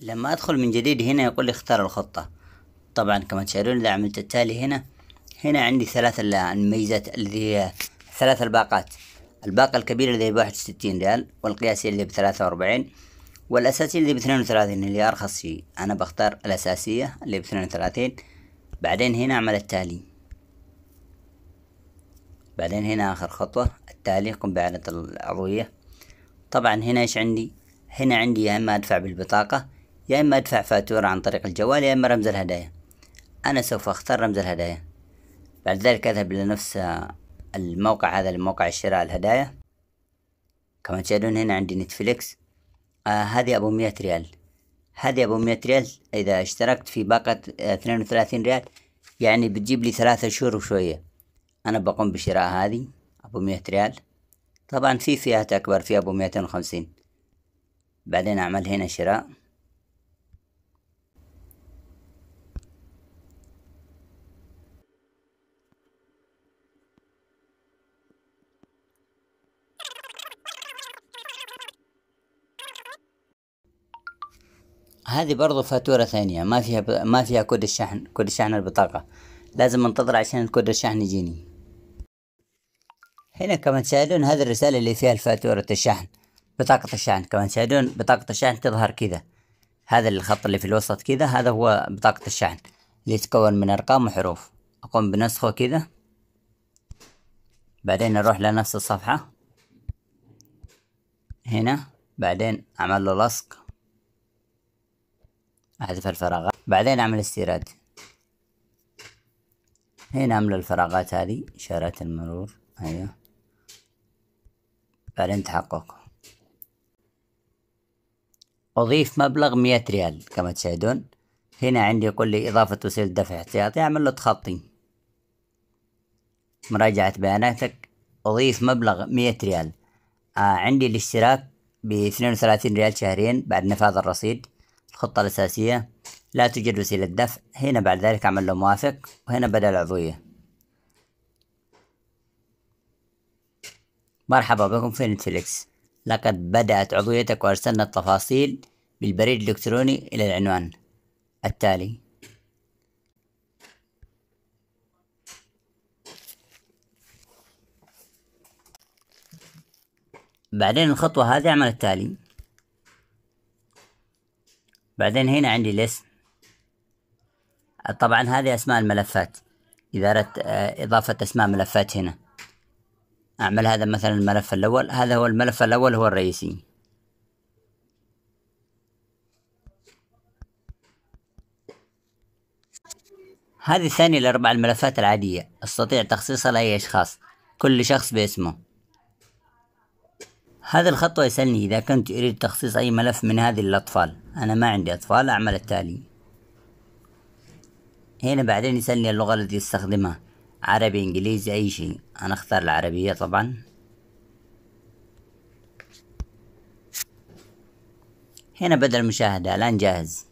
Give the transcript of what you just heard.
لما ادخل من جديد هنا يقول لي اختار الخطة طبعا كما تشاهدون اذا عملت التالي هنا هنا عندي ثلاث الميزات اللي هي ثلاث الباقات الباقة الكبيرة اللي هي بواحد وستين ريال والقياسية اللي بثلاثة وأربعين والأساسية اللي باثنين وثلاثين اللي أرخص شيء أنا بختار الأساسية اللي باثنين وثلاثين بعدين هنا أعمل التالي بعدين هنا آخر خطوة التالي قم بإعادة العضوية طبعا هنا إيش عندي هنا عندي يا إما أدفع بالبطاقة يا إما أدفع فاتورة عن طريق الجوال يا إما رمز الهدايا أنا سوف أختار رمز الهدايا بعد ذلك أذهب إلى نفس الموقع هذا الموقع شراء الهدايا كما تشاهدون هنا عندي نتفليكس آه هذه أبو مية ريال هذه أبو مية ريال إذا اشتركت في باقة آه، اثنين وثلاثين ريال يعني بتجيب لي ثلاثة شهور وشوية أنا بقوم بشراء هذه أبو مية ريال طبعا في فئات أكبر في أبو ميتين وخمسين بعدين أعمل هنا شراء هذه برضو فاتورة ثانية ما فيها ب... ما فيها كود الشحن كود الشحن البطاقة لازم انتظر عشان كود الشحن يجيني هنا كما تشاهدون هذه الرسالة اللي فيها الفاتورة الشحن بطاقة الشحن كما تشاهدون بطاقة الشحن تظهر كذا هذا الخط اللي في الوسط كذا هذا هو بطاقة الشحن اللي يتكون من أرقام وحروف أقوم بنسخه كذا بعدين أروح لنفس الصفحة هنا بعدين أعمل له لصق أحذف الفراغات بعدين أعمل استيراد هنا أملى الفراغات هذه إشارات المرور أيوه بعدين تحقق أضيف مبلغ مية ريال كما تشاهدون هنا عندي يقول لي إضافة وسيلة دفع احتياطي أعمل له تخطي مراجعة بياناتك أضيف مبلغ مية ريال آه عندي الاشتراك باثنين وثلاثين ريال شهريا بعد نفاذ الرصيد الخطة الأساسية لا توجد وسيلة دفع هنا بعد ذلك عمل له موافق وهنا بدأ العضوية مرحبا بكم في نتفليكس لقد بدأت عضويتك وأرسلنا التفاصيل بالبريد الإلكتروني إلى العنوان التالي بعدين الخطوة هذه اعمل التالي بعدين هنا عندي ليست طبعا هذه اسماء الملفات اذا اردت آه، اضافة اسماء ملفات هنا اعمل هذا مثلا الملف الاول هذا هو الملف الاول هو الرئيسي هذه الثانية لأربع الملفات العادية استطيع تخصيصها لأي أشخاص كل شخص باسمه هذه الخطوة يسألني إذا كنت أريد تخصيص أي ملف من هذه الأطفال أنا ما عندي أطفال أعمل التالي هنا بعدين يسألني اللغة التي استخدمها عربي إنجليزي أي شيء أنا أختار العربية طبعا هنا بدأ المشاهدة الآن جاهز